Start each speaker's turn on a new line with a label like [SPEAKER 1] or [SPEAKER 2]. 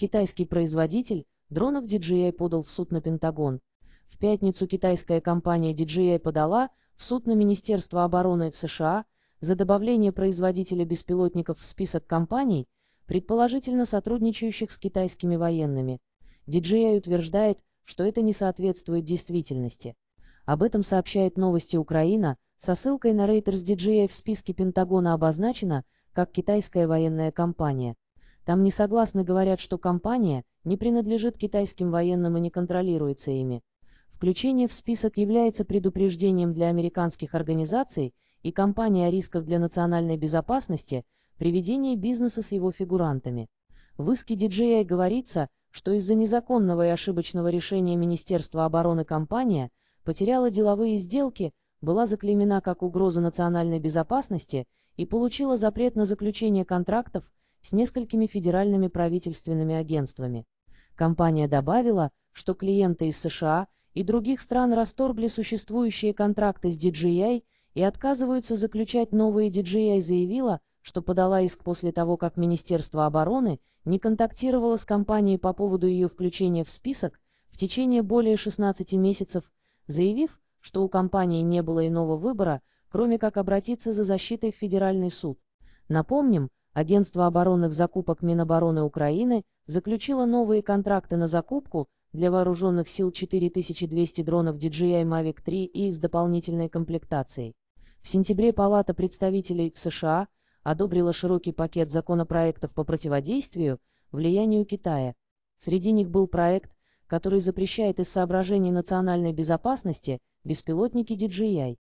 [SPEAKER 1] Китайский производитель дронов DJI подал в суд на Пентагон. В пятницу китайская компания DJI подала в суд на Министерство обороны США за добавление производителя беспилотников в список компаний, предположительно сотрудничающих с китайскими военными. DJI утверждает, что это не соответствует действительности. Об этом сообщает новости Украина, со ссылкой на Reuters DJI в списке Пентагона обозначена, как китайская военная компания. Там несогласно говорят, что компания не принадлежит китайским военным и не контролируется ими. Включение в список является предупреждением для американских организаций и компаний о рисках для национальной безопасности при ведении бизнеса с его фигурантами. В иске DJI говорится, что из-за незаконного и ошибочного решения Министерства обороны компания потеряла деловые сделки, была заклеймена как угроза национальной безопасности и получила запрет на заключение контрактов с несколькими федеральными правительственными агентствами. Компания добавила, что клиенты из США и других стран расторгли существующие контракты с DJI и отказываются заключать новые DJI заявила, что подала иск после того, как Министерство обороны не контактировало с компанией по поводу ее включения в список в течение более 16 месяцев, заявив, что у компании не было иного выбора, кроме как обратиться за защитой в Федеральный суд. Напомним, Агентство оборонных закупок Минобороны Украины заключило новые контракты на закупку для вооруженных сил 4200 дронов DJI Mavic 3 и с дополнительной комплектацией. В сентябре Палата представителей в США одобрила широкий пакет законопроектов по противодействию влиянию Китая. Среди них был проект, который запрещает из соображений национальной безопасности беспилотники DJI.